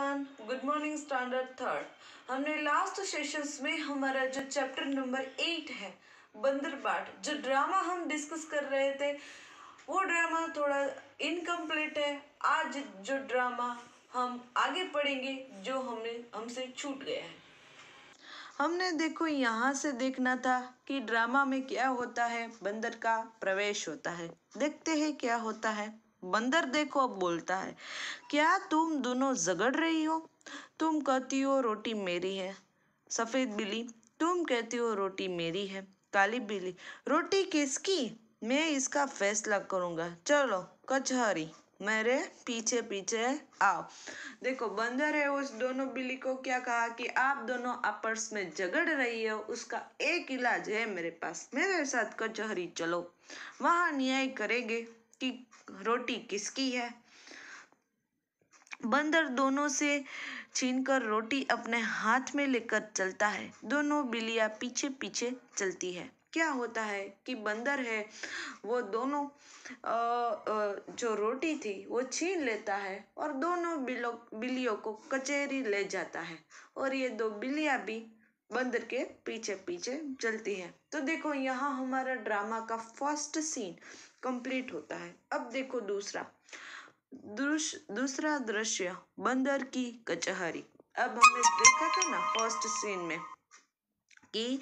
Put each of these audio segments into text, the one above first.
everyone good morning standard third हमने last sessions में हमारा जो चैप्टर नंबर एट है बंदरबाट जो ड्रामा हम डिस्कस कर रहे थे वो ड्रामा थोड़ा इनकम्प्लीट है आज जो ड्रामा हम आगे पढ़ेंगे जो हमने हमसे छूट गया है हमने देखो यहाँ से देखना था कि ड्रामा में क्या होता है बंदर का प्रवेश होता है देखते हैं क्या होता है बंदर देखो अब बोलता है क्या तुम दोनों झगड़ रही हो तुम कहती हो रोटी मेरी है सफ़ेद बिली तुम कहती हो रोटी मेरी है काली बिली रोटी किसकी मैं इसका फैसला करूंगा चलो कचहरी मेरे पीछे पीछे आओ देखो बंदर है उस दोनों बिल्ली को क्या कहा कि आप दोनों आपस में झगड़ रही हो उसका एक इलाज है मेरे पास मेरे साथ कचहरी चलो वहां न्याय करेंगे कि रोटी किसकी है बंदर दोनों से छीनकर रोटी अपने हाथ में लेकर चलता है दोनों बिल्लिया पीछे पीछे चलती है क्या होता है कि बंदर है वो दोनों जो रोटी थी वो छीन लेता है और दोनों बिलो बिल्लियों को कचहरी ले जाता है और ये दो बिलिया भी बंदर के पीछे पीछे चलती है तो देखो यहाँ हमारा ड्रामा का फर्स्ट सीन कंप्लीट होता है अब देखो दूसरा दूस, दूसरा दृश्य बंदर की कचहरी अब हमने देखा था ना फर्स्ट सीन में कि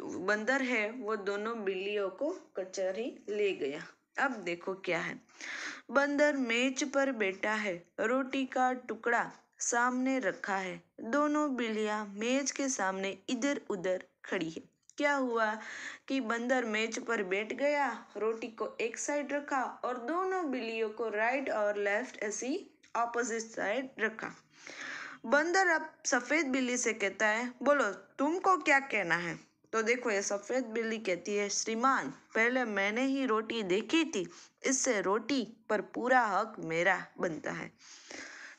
बंदर है वो दोनों बिल्लियों को कचहरी ले गया अब देखो क्या है बंदर मेज पर बैठा है रोटी का टुकड़ा सामने रखा है दोनों बिल्लियां मेज के सामने इधर उधर खड़ी है क्या हुआ कि बंदर मेज पर बैठ गया रोटी को एक साइड रखा और दोनों बिल्लियों को राइट और लेफ्ट ऐसी ऑपोजिट साइड रखा बंदर अब सफ़ेद बिल्ली से कहता है बोलो तुमको क्या कहना है तो देखो ये सफ़ेद बिल्ली कहती है श्रीमान पहले मैंने ही रोटी देखी थी इससे रोटी पर पूरा हक मेरा बनता है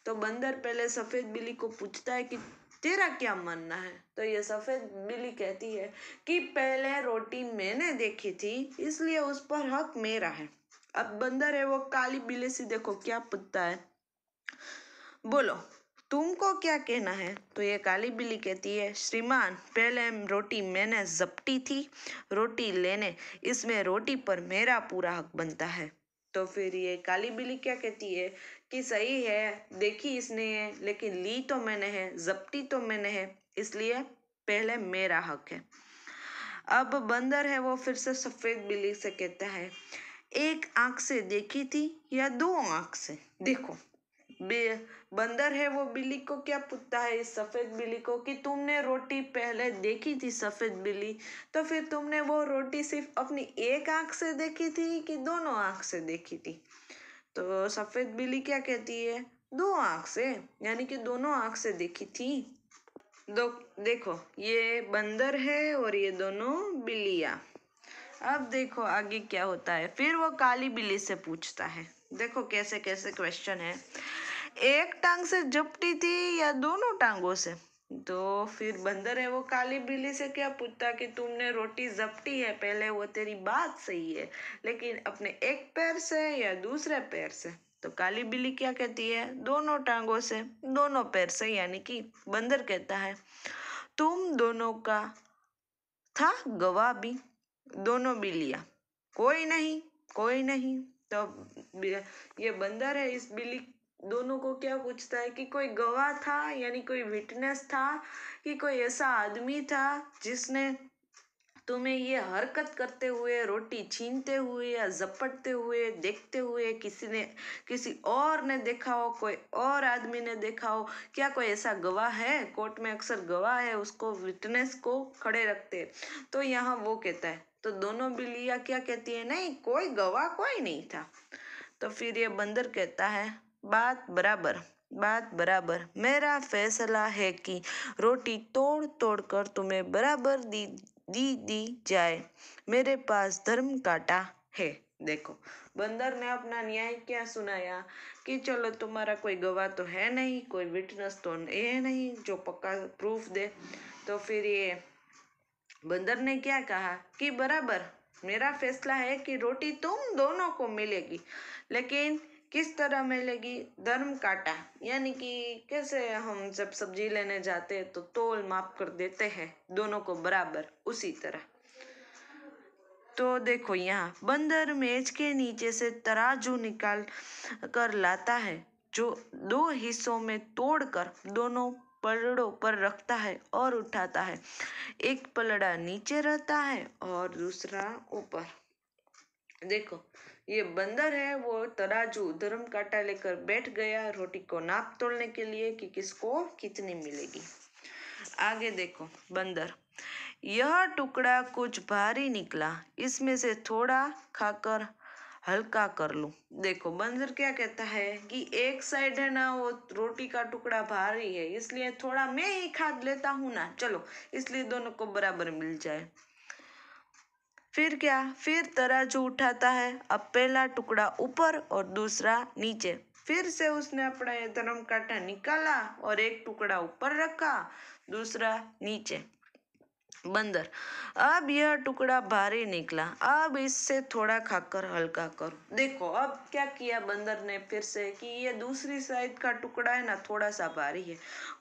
तो बंदर पहले सफ़ेद बिल्ली को पूछता है कि तेरा क्या मानना है तो ये सफ़ेद बिल्ली कहती है कि पहले रोटी मैंने देखी थी इसलिए उस पर हक मेरा है अब बंदर है वो काली बिल्ली से देखो क्या पूछता है बोलो तुमको क्या कहना है तो ये काली बिल्ली कहती है श्रीमान पहले रोटी मैंने जपटी थी रोटी लेने इसमें रोटी पर मेरा पूरा हक बनता है तो फिर ये काली बिल्ली क्या कहती है कि सही है देखी इसने है लेकिन ली तो मैंने है जब्ती तो मैंने है इसलिए पहले मेरा हक है अब बंदर है वो फिर से सफ़ेद बिल्ली से कहता है एक आंख से देखी थी या दो आंख से देखो बे बंदर है वो बिल्ली को क्या पूछता है इस सफ़ेद बिल्ली को कि तुमने रोटी पहले देखी थी सफ़ेद बिल्ली तो फिर तुमने वो रोटी सिर्फ अपनी एक आँख से देखी थी कि दोनों आँख से देखी थी तो सफ़ेद बिल्ली क्या कहती है दो आँख से यानी कि दोनों आँख से देखी थी दो देखो ये बंदर है और ये दोनों बिल्लिया अब देखो आगे क्या होता है फिर वो काली बिल्ली से पूछता है देखो कैसे कैसे क्वेश्चन है एक टांग से झपटी थी या दोनों टांगों से तो फिर बंदर है वो काली बिल्ली से क्या पूछता कि तुमने रोटी झपटी है पहले वो तेरी बात सही है लेकिन अपने एक पैर से या दूसरे पैर से तो काली बिल्ली क्या कहती है दोनों टांगों से दोनों पैर से यानी कि बंदर कहता है तुम दोनों का था गवाह भी दोनों बिल्लियाँ कोई नहीं कोई नहीं तो ये बंदर है इस बिल्ली दोनों को क्या पूछता है कि कोई गवाह था यानी कोई विटनेस था कि कोई ऐसा आदमी था जिसने तुम्हें ये हरकत करते हुए रोटी छीनते हुए या झपटते हुए देखते हुए किसी ने किसी और ने देखा हो कोई और आदमी ने देखा हो क्या कोई ऐसा गवाह है कोर्ट में अक्सर गवाह है उसको विटनेस को खड़े रखते तो यहाँ वो कहता है तो दोनों बिल्लिया क्या कहती है नहीं कोई गवाह कोई नहीं था तो फिर ये बंदर कहता है बात बराबर बात बराबर मेरा फैसला है कि रोटी तोड़ तोड़ कर तुम्हें बराबर दी दी दी जाए मेरे पास धर्म काटा है देखो बंदर ने अपना न्याय क्या सुनाया कि चलो तुम्हारा कोई गवाह तो है नहीं कोई विटनेस तो है नहीं जो पक्का प्रूफ दे तो फिर ये बंदर ने क्या कहा कि बराबर मेरा फैसला है कि रोटी तुम दोनों को मिलेगी लेकिन किस तरह मिलेगी धर्म काटा यानी कि कैसे हम जब सब्जी लेने जाते हैं तो तोल माप कर देते हैं दोनों को बराबर उसी तरह तो देखो यहाँ बंदर मेज के नीचे से तराजू निकाल कर लाता है जो दो हिस्सों में तोड़कर दोनों पलड़ों पर रखता है और उठाता है एक पलड़ा नीचे रहता है और दूसरा ऊपर देखो ये बंदर है वो तराजू धर्म काटा लेकर बैठ गया रोटी को नाप तोड़ने के लिए कि किसको कितनी मिलेगी आगे देखो बंदर यह टुकड़ा कुछ भारी निकला इसमें से थोड़ा खाकर हल्का कर लो देखो बंदर क्या कहता है कि एक साइड है ना वो रोटी का टुकड़ा भारी है इसलिए थोड़ा मैं ही खाद लेता हूं ना चलो इसलिए दोनों को बराबर मिल जाए फिर क्या फिर तराजू उठाता है अब पहला टुकड़ा ऊपर और दूसरा नीचे फिर से उसने अपना ये धर्म काटा निकाला और एक टुकड़ा ऊपर रखा दूसरा नीचे बंदर अब यह टुकड़ा भारी निकला अब इससे थोड़ा खाकर हल्का करो देखो अब क्या किया बंदर ने फिर से कि यह दूसरी साइड का टुकड़ा है ना थोड़ा सा भारी है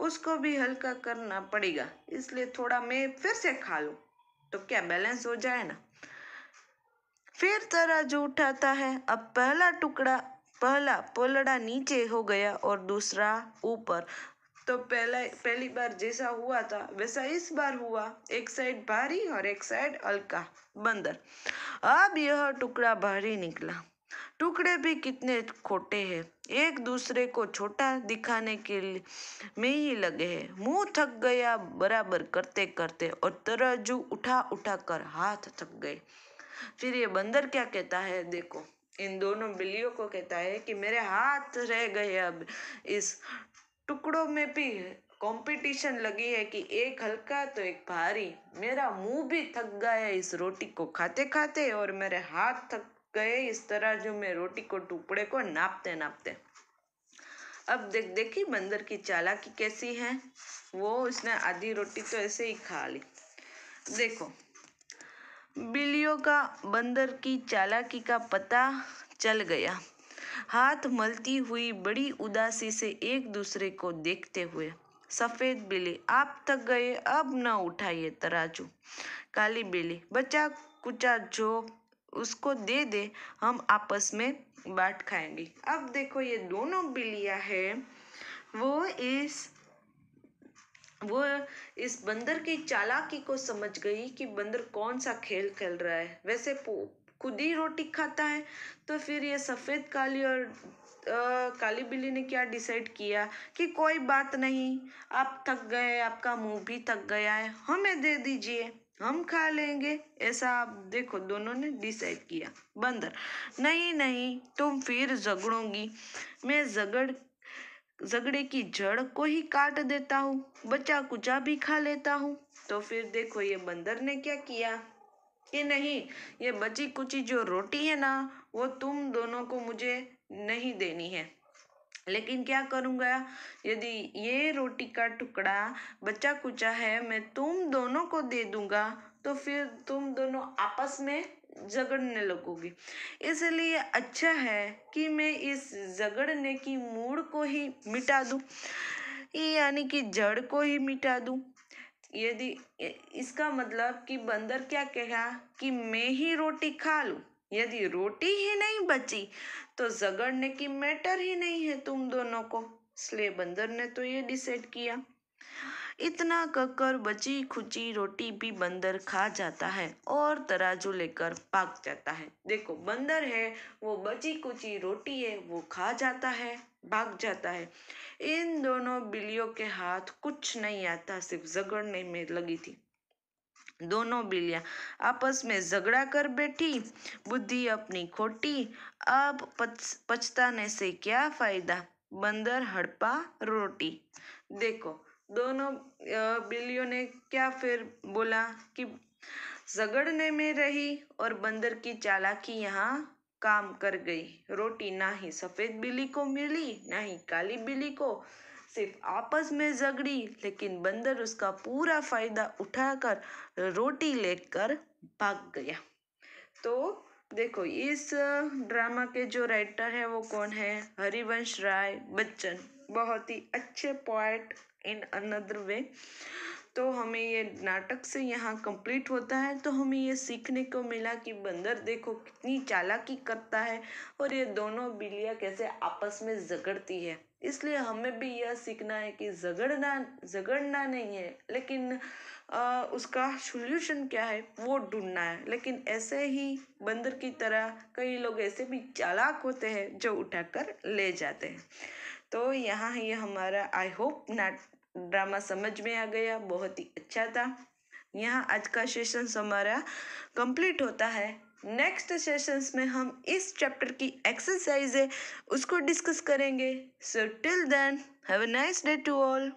उसको भी हल्का करना पड़ेगा इसलिए थोड़ा मैं फिर से खा लूँ तो क्या बैलेंस हो जाए ना फिर तराजू जो उठाता है अब पहला टुकड़ा पहला पोलडा नीचे हो गया और दूसरा ऊपर तो पहला पहली बार जैसा हुआ था वैसा इस बार हुआ एक साइड भारी और एक साइड हल्का बंदर अब यह टुकड़ा भारी निकला टुकड़े भी कितने खोटे हैं एक दूसरे को छोटा दिखाने के लिए में ही लगे हैं मुंह थक गया बराबर करते करते और तराजू उठा उठा कर हाथ थक गए फिर ये बंदर क्या कहता है देखो इन दोनों बिल्लियों को कहता है कि मेरे हाथ रह गए अब इस टुकड़ों में भी कंपटीशन लगी है कि एक हल्का तो एक भारी मेरा मुंह भी थक गया है इस रोटी को खाते खाते और मेरे हाथ थक गए इस तरह जो मैं रोटी को टुकड़े को नापते नापते अब देख देखी बंदर की चालाकी कैसी है वो उसने आधी रोटी तो ऐसे ही खा ली देखो बिल्लियों का बंदर की चालाकी का पता चल गया हाथ मलती हुई बड़ी उदासी से एक दूसरे को देखते हुए सफ़ेद बिल्ली आप तक गए अब न उठाइए तराजू काली बिल्ली बचा कुचा जो उसको दे दे हम आपस में बांट खाएंगे अब देखो ये दोनों बिल्लियां है वो इस वह इस बंदर की चालाकी को समझ गई कि बंदर कौन सा खेल खेल रहा है वैसे खुद ही रोटी खाता है तो फिर ये सफ़ेद काली और आ, काली बिल्ली ने क्या डिसाइड किया कि कोई बात नहीं आप थक गए आपका मुंह भी थक गया है हमें दे दीजिए हम खा लेंगे ऐसा आप देखो दोनों ने डिसाइड किया बंदर नहीं नहीं तुम फिर झगड़ोगी मैं झगड़ झगड़े की जड़ को ही काट देता हूँ बचा कुचा भी खा लेता हूँ तो फिर देखो ये बंदर ने क्या किया कि नहीं ये बची कुची जो रोटी है ना वो तुम दोनों को मुझे नहीं देनी है लेकिन क्या करूँगा यदि ये रोटी का टुकड़ा बचा कुचा है मैं तुम दोनों को दे दूंगा तो फिर तुम दोनों आपस में झगड़ने लगोगी इसलिए अच्छा है कि मैं इस झगड़ने की मूड़ को ही मिटा दूँ यानी कि जड़ को ही मिटा दूँ यदि इसका मतलब कि बंदर क्या कहा कि मैं ही रोटी खा लूँ यदि रोटी ही नहीं बची तो झगड़ने की मैटर ही नहीं है तुम दोनों को इसलिए बंदर ने तो ये डिसाइड किया इतना कहकर बची खुची रोटी भी बंदर खा जाता है और तराजू लेकर भाग जाता है देखो बंदर है वो बची खुची रोटी है वो खा जाता है भाग जाता है इन दोनों बिल्लियों के हाथ कुछ नहीं आता सिर्फ झगड़ने में लगी थी दोनों बिल्लियां आपस में झगड़ा कर बैठी बुद्धि अपनी खोटी अब पछताने से क्या फायदा बंदर हड़पा रोटी देखो दोनों बिल्लियों ने क्या फिर बोला कि झगड़ने में रही और बंदर की चालाकी यहाँ काम कर गई रोटी ना ही सफ़ेद बिल्ली को मिली ना ही काली बिल्ली को सिर्फ आपस में झगड़ी लेकिन बंदर उसका पूरा फायदा उठाकर रोटी लेकर भाग गया तो देखो इस ड्रामा के जो राइटर है वो कौन है हरिवंश राय बच्चन बहुत ही अच्छे पॉइट इन अनदर वे तो हमें ये नाटक से यहाँ कंप्लीट होता है तो हमें ये सीखने को मिला कि बंदर देखो कितनी चालाकी करता है और ये दोनों बिल्लियाँ कैसे आपस में झगड़ती है इसलिए हमें भी यह सीखना है कि झगड़ना झगड़ना नहीं है लेकिन आ, उसका सोल्यूशन क्या है वो ढूंढना है लेकिन ऐसे ही बंदर की तरह कई लोग ऐसे भी चालाक होते हैं जो उठाकर ले जाते हैं तो यहाँ ये यह हमारा आई होप नाट ड्रामा समझ में आ गया बहुत ही अच्छा था यहाँ आज का सेशन हमारा कंप्लीट होता है नेक्स्ट सेशंस में हम इस चैप्टर की एक्सरसाइज है उसको डिस्कस करेंगे so till then have a nice day to all